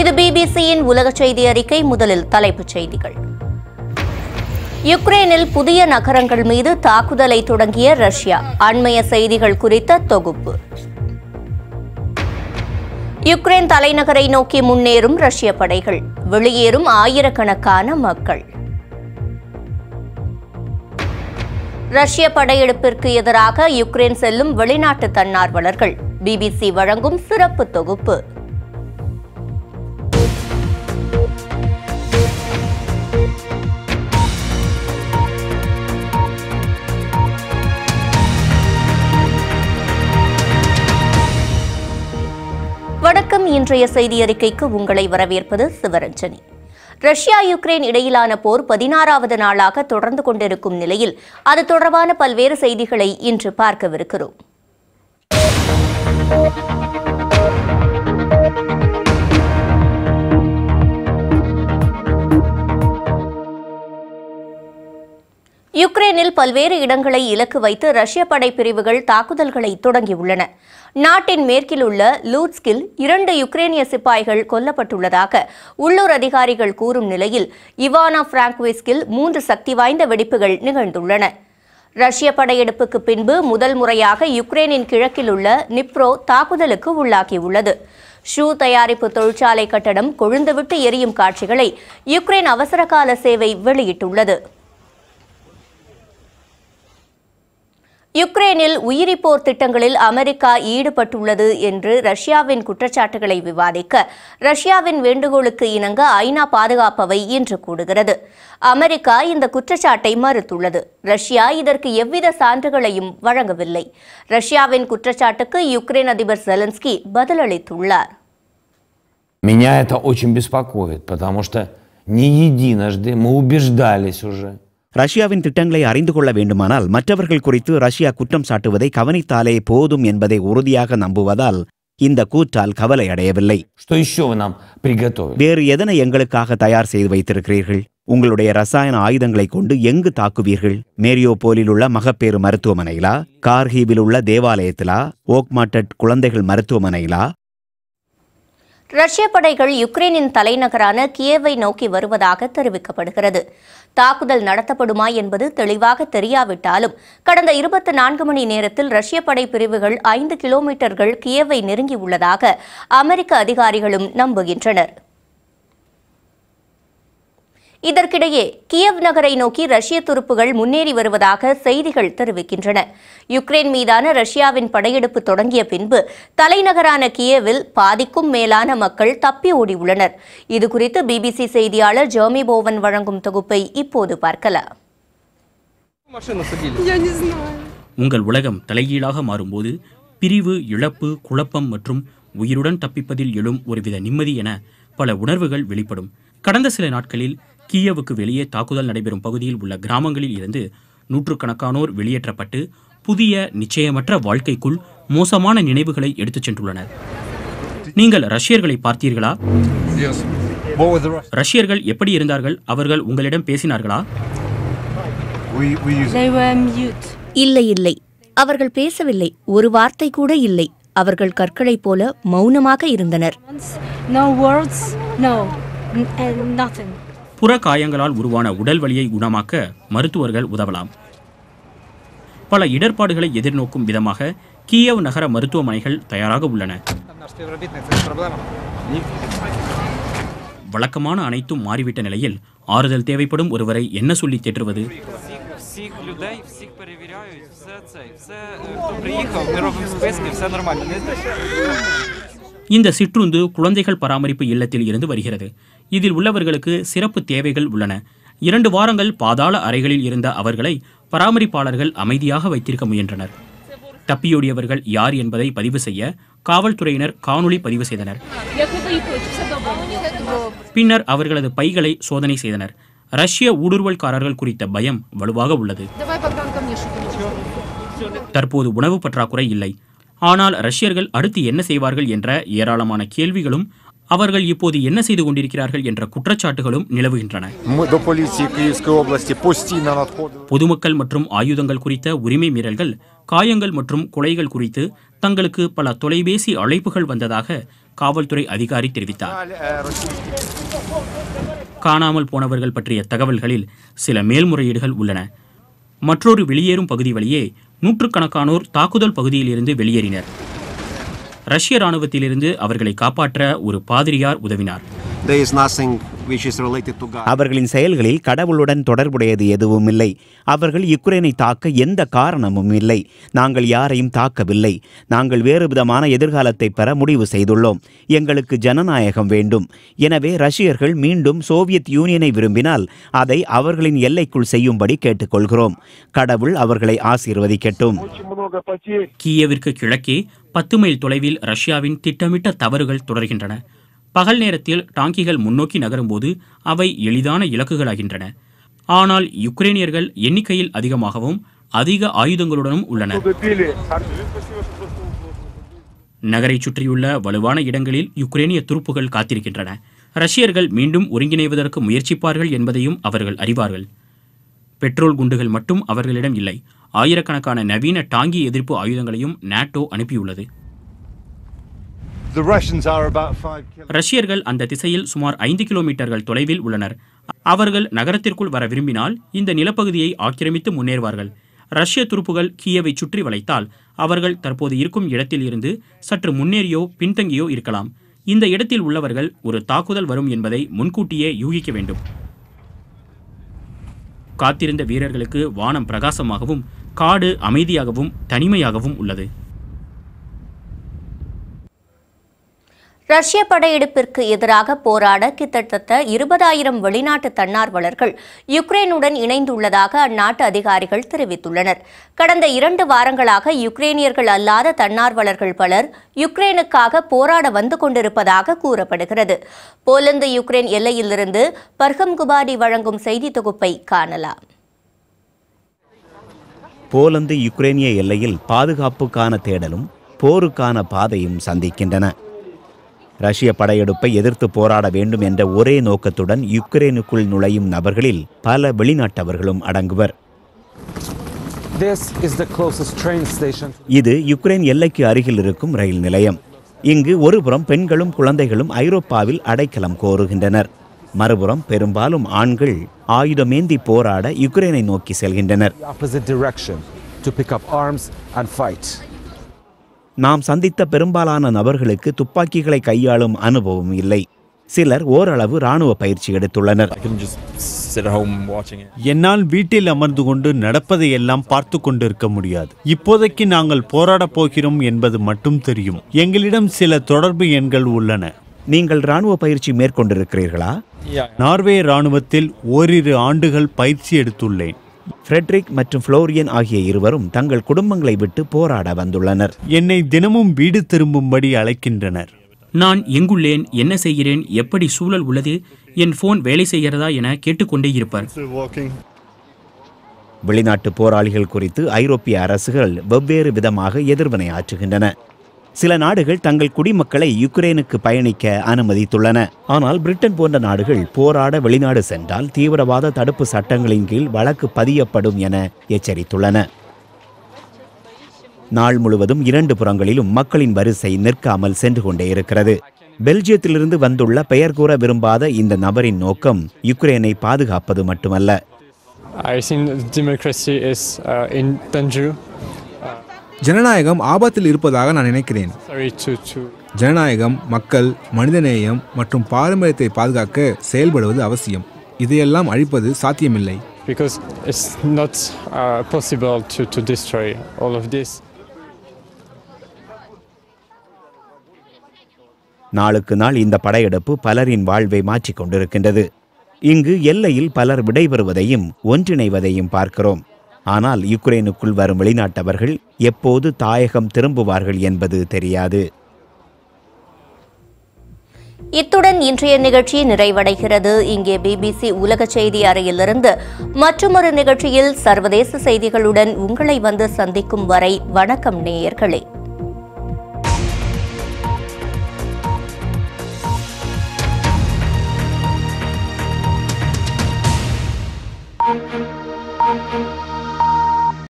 இது பிபிசியின் உலக செய்தி அறிக்கை முதலில் தலைப்புச் செய்திகள் யுக்ரைனில் புதிய நகரங்கள் மீது தாக்குதலை தொடங்கிய ரஷ்யா அண்மைய செய்திகள் குறித்த தொகுப்பு யுக்ரைன் தலைநகரை நோக்கி முன்னேறும் ரஷ்ய படைகள் வெளியேறும் ஆயிரக்கணக்கான மக்கள் ரஷ்ய படையெடுப்பிற்கு எதிராக யுக்ரைன் செல்லும் வெளிநாட்டு தன்னார்வலர்கள் பிபிசி வழங்கும் சிறப்பு தொகுப்பு வணக்கம் இன்றைய செய்தி அறிக்கைக்கு உங்களை வரவேற்பது சிவரஞ்சனி ரஷ்யா யுக்ரைன் இடையிலான போர் பதினாறாவது நாளாக தொடர்ந்து கொண்டிருக்கும் நிலையில் அது தொடர்பான பல்வேறு செய்திகளை இன்று பார்க்கவிருக்கிறோம் யுக்ரைனில் பல்வேறு இடங்களை இலக்கு வைத்து ரஷ்ய படைப்பிரிவுகள் தாக்குதல்களை தொடங்கியுள்ளன நாட்டின் மேற்கில் உள்ள லூட்ஸ்கில் இரண்டு யுக்ரைனிய சிப்பாய்கள் கொல்லப்பட்டுள்ளதாக உள்ளூர் அதிகாரிகள் கூறும் நிலையில் இவானா பிராங்க்விஸ்கில் மூன்று சக்தி வாய்ந்த வெடிப்புகள் நிகழ்ந்துள்ளன ரஷ்ய படையெடுப்புக்கு பின்பு முதல் முறையாக யுக்ரைனின் கிழக்கில் உள்ள நிப்ரோ தாக்குதலுக்கு உள்ளாகியுள்ளது ஷூ தயாரிப்பு தொழிற்சாலை கட்டடம் கொழுந்துவிட்டு எரியும் காட்சிகளை யுக்ரைன் அவசரகால சேவை வெளியிட்டுள்ளது யுக்ரைனில் உயிரி போர் திட்டங்களில் அமெரிக்கா ஈடுபட்டுள்ளது என்று ரஷ்யாவின் குற்றச்சாட்டுகளை விவாதிக்க ரஷ்யாவின் வேண்டுகோளுக்கு இணங்க ஐநா பாதுகாப்பவை இன்று கூடுகிறது அமெரிக்கா இந்த குற்றச்சாட்டை மறுத்துள்ளது ரஷ்யா இதற்கு எவ்வித சான்றுகளையும் வழங்கவில்லை ரஷ்யாவின் குற்றச்சாட்டுக்கு யுக்ரைன் அதிபர் செலன்ஸ்கி பதிலளித்துள்ளார் Меня это очень беспокоит, потому что не единожды мы убеждались уже – ரஷ்யாவின் திட்டங்களை அறிந்து கொள்ள வேண்டுமானால் மற்றவர்கள் குறித்து ரஷ்யா குற்றம் சாட்டுவதை கவனித்தாலே போதும் என்பதை உறுதியாக நம்புவதால் இந்த கூற்றால் கவலை அடையவில்லை வேறு எதனை எங்களுக்காக தயார் செய்து வைத்திருக்கிறீர்கள் உங்களுடைய ரசாயன ஆயுதங்களை கொண்டு எங்கு தாக்குவீர்கள் மேரியோ போலில் உள்ள மகப்பேறு மருத்துவமனையிலா கார்ஹீவில் உள்ள தேவாலயத்திலா ஓக்மாட்டட் குழந்தைகள் மருத்துவமனையிலா ரஷ்ய படைகள் யுக்ரைனின் தலைநகரான கியேவை நோக்கி வருவதாக தெரிவிக்கப்படுகிறது தாக்குதல் நடத்தப்படுமா என்பது தெளிவாக தெரியாவிட்டாலும் கடந்த இருபத்தி நான்கு மணி நேரத்தில் ரஷ்ய படை பிரிவுகள் ஐந்து கிலோமீட்டர்கள் கியேவை நெருங்கியுள்ளதாக அமெரிக்க அதிகாரிகளும் நம்புகின்றனர் இதற்கிடையே கியவ் நகரை நோக்கி ரஷ்ய துருப்புகள் முன்னேறி வருவதாக செய்திகள் தெரிவிக்கின்றன யுக்ரைன் மீதான ரஷ்யாவின் படையெடுப்பு தொடங்கிய பின்பு தலைநகரான கியவில் பாதிக்கும் மேலான மக்கள் தப்பி ஓடியுள்ளனர் இதுகுறித்து பிபிசி செய்தியாளர் ஜெர்மி போவன் வழங்கும் தொகுப்பை இப்போது பார்க்கலாம் உங்கள் உலகம் தலைகீழாக மாறும்போது பிரிவு இழப்பு குழப்பம் மற்றும் உயிருடன் தப்பிப்பதில் எழும் ஒருவித நிம்மதி என பல உணர்வுகள் வெளிப்படும் கடந்த சில நாட்களில் கீயவுக்கு வெளியே தாக்குதல் நடைபெறும் பகுதியில் உள்ள கிராமங்களில் இருந்து நூற்றுக்கணக்கானோர் வெளியேற்றப்பட்டு புதிய நிச்சயமற்ற வாழ்க்கைக்குள் மோசமான நினைவுகளை எடுத்துச் சென்றுள்ளனர் நீங்கள் ரஷ்யர்களை பார்த்தீர்களா ரஷ்யர்கள் எப்படி இருந்தார்கள் அவர்கள் உங்களிடம் பேசினார்களா இல்லை இல்லை அவர்கள் பேசவில்லை ஒரு வார்த்தை கூட இல்லை அவர்கள் கற்களை போல மௌனமாக இருந்தனர் eh, புற காயங்களால் உருவான உடல் வலியை குணமாக்க மருத்துவர்கள் உதவலாம் பல இடர்பாடுகளை எதிர்நோக்கும் விதமாக கியவ் நகர மருத்துவமனைகள் தயாராக உள்ளன வழக்கமான அனைத்தும் மாறிவிட்ட நிலையில் ஆறுதல் தேவைப்படும் ஒருவரை என்ன சொல்லி தேற்றுவது все нормально, не இந்த சிற்றுந்து குழந்தைகள் பராமரிப்பு இல்லத்தில் இருந்து வருகிறது இதில் உள்ளவர்களுக்கு சிறப்பு தேவைகள் உள்ளன இரண்டு வாரங்கள் பாதாள அறைகளில் இருந்த அவர்களை பராமரிப்பாளர்கள் அமைதியாக வைத்திருக்க முயன்றனர் தப்பியோடியவர்கள் யார் என்பதை பதிவு செய்ய காவல்துறையினர் காணொளி பதிவு செய்தனர் பின்னர் அவர்களது பைகளை சோதனை செய்தனர் ரஷ்ய ஊடுருவல்காரர்கள் குறித்த பயம் வலுவாக உள்ளது தற்போது உணவு பற்றாக்குறை இல்லை ஆனால் ரஷ்யர்கள் அடுத்து என்ன செய்வார்கள் என்ற ஏராளமான கேள்விகளும் அவர்கள் இப்போது என்ன செய்து கொண்டிருக்கிறார்கள் என்ற குற்றச்சாட்டுகளும் நிலவுகின்றன பொதுமக்கள் மற்றும் ஆயுதங்கள் குறித்த உரிமை மீறல்கள் காயங்கள் மற்றும் கொலைகள் குறித்து தங்களுக்கு பல தொலைபேசி அழைப்புகள் வந்ததாக காவல்துறை அதிகாரி தெரிவித்தார் காணாமல் போனவர்கள் பற்றிய தகவல்களில் சில மேல்முறையீடுகள் உள்ளன மற்றொரு வெளியேறும் பகுதி வழியே நூற்றுக்கணக்கானோர் தாக்குதல் பகுதியில் இருந்து வெளியேறினர் ரஷ்ய இராணுவத்திலிருந்து அவர்களை காப்பாற்ற ஒரு பாதிரியார் உதவினார் அவர்களின் செயல்களில் கடவுளுடன் தொடர்புடையது எதுவும் இல்லை அவர்கள் யுக்ரைனை தாக்க எந்த காரணமும் இல்லை நாங்கள் யாரையும் தாக்கவில்லை நாங்கள் வேறு விதமான எதிர்காலத்தை பெற முடிவு செய்துள்ளோம் எங்களுக்கு ஜனநாயகம் வேண்டும் எனவே ரஷ்யர்கள் மீண்டும் சோவியத் யூனியனை விரும்பினால் அதை அவர்களின் எல்லைக்குள் செய்யும்படி கேட்டுக்கொள்கிறோம் கடவுள் அவர்களை ஆசீர்வதிக்கட்டும் கியவிற்கு கிழக்கே பத்து மைல் தொலைவில் ரஷ்யாவின் திட்டமிட்ட தவறுகள் தொடர்கின்றன பகல் நேரத்தில் டாங்கிகள் முன்னோக்கி நகரும்போது அவை எளிதான இலக்குகளாகின்றன ஆனால் யுக்ரைனியர்கள் எண்ணிக்கையில் அதிகமாகவும் அதிக ஆயுதங்களுடனும் உள்ளனர் நகரை சுற்றியுள்ள வலுவான இடங்களில் யுக்ரைனிய துருப்புகள் காத்திருக்கின்றன ரஷ்யர்கள் மீண்டும் ஒருங்கிணைவதற்கு முயற்சிப்பார்கள் என்பதையும் அவர்கள் அறிவார்கள் பெட்ரோல் குண்டுகள் மட்டும் அவர்களிடம் இல்லை ஆயிரக்கணக்கான நவீன டாங்கி எதிர்ப்பு ஆயுதங்களையும் நாட்டோ அனுப்பியுள்ளது ரஷ்யர்கள் அந்த திசையில் சுமார் ஐந்து கிலோமீட்டர்கள் தொலைவில் உள்ளனர் அவர்கள் நகரத்திற்குள் வர விரும்பினால் இந்த நிலப்பகுதியை ஆக்கிரமித்து முன்னேறுவார்கள் ரஷ்ய துருப்புகள் கீயவை சுற்றி வளைத்தால் அவர்கள் தற்போது இருக்கும் இடத்தில் இருந்து சற்று முன்னேறியோ பின்தங்கியோ இருக்கலாம் இந்த இடத்தில் உள்ளவர்கள் ஒரு தாக்குதல் வரும் என்பதை முன்கூட்டியே யூகிக்க வேண்டும் காத்திருந்த வீரர்களுக்கு வானம் பிரகாசமாகவும் காடு அமைதியாகவும் தனிமையாகவும் உள்ளது ரஷ்ய படையெடுப்பிற்கு எதிராக போராட கிட்டத்தட்ட இருபதாயிரம் வெளிநாட்டு தன்னார்வலர்கள் யுக்ரைனுடன் இணைந்துள்ளதாக அந்நாட்டு அதிகாரிகள் தெரிவித்துள்ளனர் கடந்த இரண்டு வாரங்களாக யுக்ரைனியர்கள் அல்லாத தன்னார்வலர்கள் பலர் யுக்ரைனுக்காக போராட வந்து கொண்டிருப்பதாக கூறப்படுகிறது போலந்து யுக்ரைன் எல்லையிலிருந்து பர்கம் குபாடி வழங்கும் செய்தி தொகுப்பை காணலாம் போலந்து யுக்ரைனிய எல்லையில் பாதுகாப்புக்கான தேடலும் போருக்கான பாதையும் சந்திக்கின்றன ரஷ்ய படையெடுப்பை எதிர்த்து போராட வேண்டும் என்ற ஒரே நோக்கத்துடன் யுக்ரைனுக்குள் நுழையும் நபர்களில் பல வெளிநாட்டவர்களும் அடங்குவர் இது யுக்ரைன் எல்லைக்கு அருகில் இருக்கும் ரயில் நிலையம் இங்கு ஒருபுறம் பெண்களும் குழந்தைகளும் ஐரோப்பாவில் அடைக்கலம் கோருகின்றனர் மறுபுறம் பெரும்பாலும் ஆண்கள் ஆயுதமேந்தி போராட யுக்ரைனை நோக்கி செல்கின்றனர் நாம் சந்தித்த பெரும்பாலான நபர்களுக்கு துப்பாக்கிகளை கையாளும் அனுபவம் இல்லை சிலர் ஓரளவு ராணுவ பயிற்சி எடுத்துள்ளனர் என்னால் வீட்டில் அமர்ந்து கொண்டு நடப்பதை எல்லாம் பார்த்து கொண்டிருக்க முடியாது இப்போதைக்கு நாங்கள் போராடப் போகிறோம் என்பது மட்டும் தெரியும் எங்களிடம் சில தொடர்பு எண்கள் உள்ளன நீங்கள் ராணுவ பயிற்சி மேற்கொண்டிருக்கிறீர்களா நார்வே ராணுவத்தில் ஓரிரு ஆண்டுகள் பயிற்சி எடுத்துள்ளேன் ஃப்ரெட்ரிக் மற்றும் ஃப்ளோரியன் ஆகிய இருவரும் தங்கள் குடும்பங்களை விட்டு போராட வந்துள்ளனர் என்னை தினமும் வீடு திரும்பும்படி அழைக்கின்றனர் நான் எங்குள்ளேன் என்ன செய்கிறேன் எப்படி சூழல் உள்ளது என் போன் வேலை செய்கிறதா என கேட்டுக்கொண்டே இருப்பார் வெளிநாட்டு போராளிகள் குறித்து ஐரோப்பிய அரசுகள் வெவ்வேறு விதமாக எதிர்வினை ஆற்றுகின்றன சில நாடுகள் தங்கள் குடிமக்களை யுக்ரைனுக்கு பயணிக்க அனுமதித்துள்ளன ஆனால் பிரிட்டன் போன்ற நாடுகள் போராட வெளிநாடு சென்றால் தீவிரவாத தடுப்பு சட்டங்களின் கீழ் வழக்கு பதியப்படும் என எச்சரித்துள்ளன நாள் முழுவதும் இரண்டு புறங்களிலும் மக்களின் வரிசை நிற்காமல் சென்று கொண்டே இருக்கிறது பெல்ஜியத்திலிருந்து வந்துள்ள பெயர் கூற விரும்பாத இந்த நபரின் நோக்கம் யுக்ரைனை பாதுகாப்பது மட்டுமல்ல ஜனநாயகம் ஆபத்தில் இருப்பதாக நான் நினைக்கிறேன் ஜனநாயகம் மக்கள் மனிதநேயம் மற்றும் பாரம்பரியத்தை பாதுகாக்க செயல்படுவது அவசியம் இதையெல்லாம் அழிப்பது சாத்தியமில்லை uh, நாளுக்கு நாள் இந்த படையெடுப்பு பலரின் வாழ்வை மாற்றிக் கொண்டிருக்கின்றது இங்கு எல்லையில் பலர் விடைபெறுவதையும் ஒன்றிணைவதையும் பார்க்கிறோம் ஆனால் யுக்ரைனுக்குள் வரும் வெளிநாட்டவர்கள் எப்போது தாயகம் திரும்புவார்கள் என்பது தெரியாது இத்துடன் இன்றைய நிகழ்ச்சி நிறைவடைகிறது இங்கே பிபிசி உலக செய்தி அறையிலிருந்து மற்றொரு நிகழ்ச்சியில் சர்வதேச செய்திகளுடன் உங்களை வந்து சந்திக்கும் வரை வணக்கம் நேயர்களே